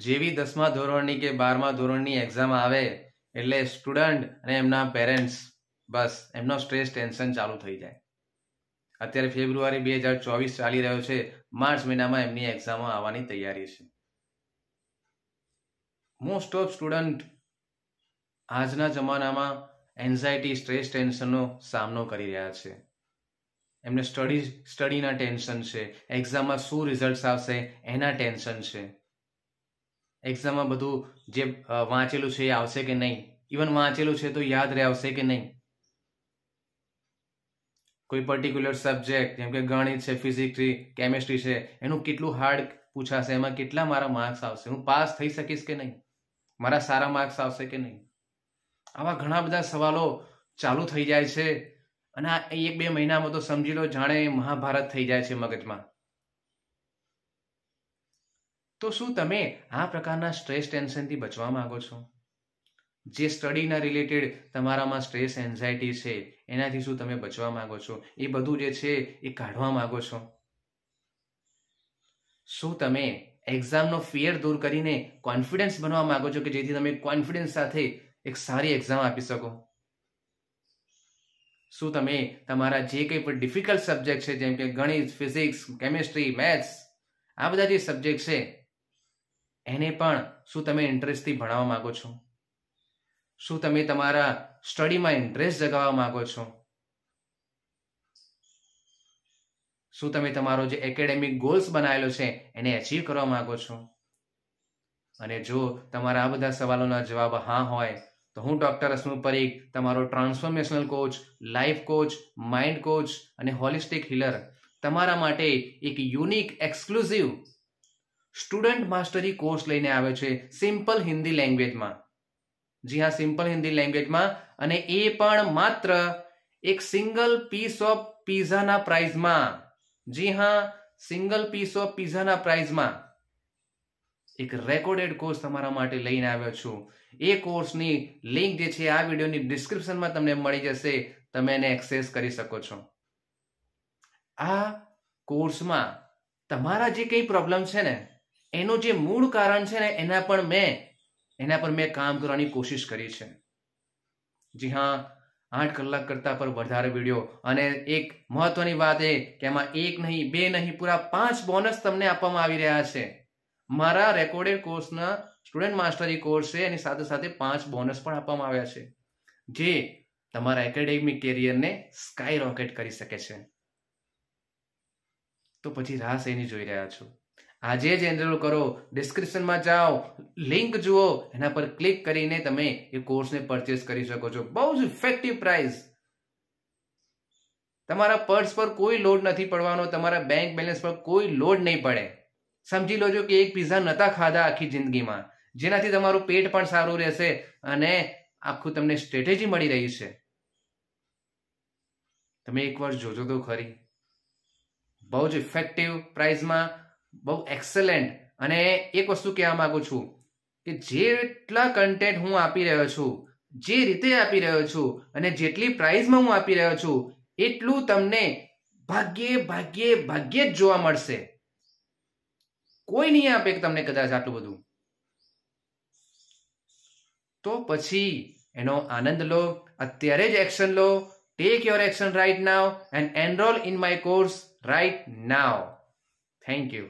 જેવી દસમા ધોરણની કે બારમા ધોરણની એક્ઝામ આવે એટલે સ્ટુડન્ટ અને એમના પેરેન્ટ્સ બસ એમનો સ્ટ્રેસ ટેન્શન ચાલુ થઈ જાય અત્યારે ફેબ્રુઆરી બે હજાર ચોવીસ ચાલી રહ્યો છે માર્ચ મહિનામાં એમની એક્ઝામો આવવાની તૈયારી છે મોસ્ટ ઓફ સ્ટુડન્ટ આજના જમાનામાં એન્ઝાયટી સ્ટ્રેસ ટેન્શનનો સામનો કરી રહ્યા છે એમને સ્ટડી સ્ટડીના ટેન્શન છે એક્ઝામમાં શું રિઝલ્ટ્સ આવશે એના ટેન્શન છે એક્ઝામમાં બધું જે વાંચેલું છે એ આવશે કે નહીં ઇવન વાંચેલું છે તો યાદ રહે આવશે કે નહીં કોઈ પર્ટિક્યુલર સબ્જેક્ટ જેમ કે ગણિત છે ફિઝિક્સી કેમેસ્ટ્રી છે એનું કેટલું હાર્ડ પૂછાશે એમાં કેટલા મારા માર્ક્સ આવશે હું પાસ થઈ શકીશ કે નહીં મારા સારા માર્ક્સ આવશે કે નહીં આવા ઘણા બધા સવાલો ચાલુ થઈ જાય છે અને આ એક બે મહિનામાં તો સમજી લો જાણે મહાભારત થઈ જાય છે મગજમાં તો શું તમે આ પ્રકારના સ્ટ્રેસ ટેન્શનથી બચવા માંગો છો જે સ્ટડીના રિલેટેડ તમારામાં સ્ટ્રેસ એન્ઝાયટી છે એનાથી શું તમે બચવા માંગો છો એ બધું જે છે એ કાઢવા માંગો છો શું તમે એક્ઝામનો ફિયર દૂર કરીને કોન્ફિડન્સ બનવા માગો છો કે જેથી તમે કોન્ફિડન્સ સાથે એક સારી એક્ઝામ આપી શકો શું તમે તમારા જે કંઈ પણ ડિફિકલ્ટ સબ્જેક્ટ છે જેમ કે ગણિત ફિઝિક્સ કેમિસ્ટ્રી મેથ્સ આ બધા જે સબ્જેક્ટ છે એને પણ શું તમે ઇન્ટરેસ્ટથી ભણાવવા માગો છો શું તમે તમારા સ્ટડીમાં ઇન્ટરેસ્ટ જગાવવા માગો છો શું તમે તમારો જે એકેડેમિક ગોલ્સ બનાવેલો છે એને અચીવ કરવા માગો છો અને જો તમારા આ બધા સવાલોના જવાબ હા હોય તો હું ડોક્ટર અસમુ પરીખ તમારો transformational coach life coach mind coach અને હોલિસ્ટિક હિલર તમારા માટે એક unique exclusive student mastery course લઈને આવ્યો છે સિમ્પલ હિન્દી લેંગ્વેજમાં જી હા સિમ્પલ હિન્દી લેંગ્વેજમાં અને એ પણ માત્ર એક સિંગલ પીસ ઓફ પીઝાના પ્રાઇઝમાં જી હા સિંગલ પીસ ઓફ પીઝાના પ્રાઇઝમાં એક રેકોર્ડેડ કોર્સ તમારા માટે લઈને આવ્યો છું એ કોર્સની લિંક જે છે આ વિડીયોની ડિસ્ક્રિપ્શનમાં તમને મળી જશે તમે એને એક્સેસ કરી શકો છો આ કોર્સમાં તમારા જે કંઈ પ્રોબ્લેમ છે ને એનું જે મૂળ કારણ છે ને એના પણ મેં એના પર મેં કામ કરવાની કોશિશ કરી છે જી હા આઠ કલાક કરતાં પર વધારે વિડીયો અને એક મહત્વની વાત એ કે એમાં એક નહીં બે નહીં પૂરા પાંચ બોનસ તમને આપવામાં આવી રહ્યા છે મારા રેકોર્ડેડ કોર્સના સ્ટુડન્ટ માસ્ટરી કોર્સ છે એની સાથે સાથે પાંચ બોનસ પણ આપવામાં આવ્યા છે જે તમારા એકેડેમિક કેરિયરને સ્કાય રોકેટ કરી શકે છે તો પછી રાહ એની જોઈ રહ્યા છો આજે જ એનરોલ કરો ડિસ્ક્રિપ્શનમાં જાઓ લિંક જુઓ એના પર ક્લિક કરીને તમે એ કોર્સને પરચેસ કરી શકો છો બહુ જ ઇફેક્ટિવ પ્રાઇસ તમારા પર્સ પર કોઈ લોડ નથી પડવાનો તમારા બેંક બેલેન્સ પર કોઈ લોડ નહીં પડે સમજી લોજો કે એક પીઝા નતા ખાધા આખી જિંદગીમાં જેનાથી તમારું પેટ પણ સારું રહેશે અને આખું તમને સ્ટ્રેટેજી મળી રહી છે તમે એકવાર જોજો તો ખરી બહુ જ ઇફેક્ટિવ પ્રાઇઝમાં બહુ એક્સેલેન્ટ અને એક વસ્તુ કહેવા માગું છું કે જેટલા કન્ટેન્ટ હું આપી રહ્યો છું જે રીતે આપી રહ્યો છું અને જેટલી પ્રાઇઝમાં હું આપી રહ્યો છું એટલું તમને ભાગ્યે ભાગ્યે ભાગ્યે જ જોવા મળશે કોઈ નહીં આપે તમને કદાચ આટલું બધું તો પછી એનો આનંદ લો અત્યારે જ એક્શન લો take your action right now and enrol in my course right now thank you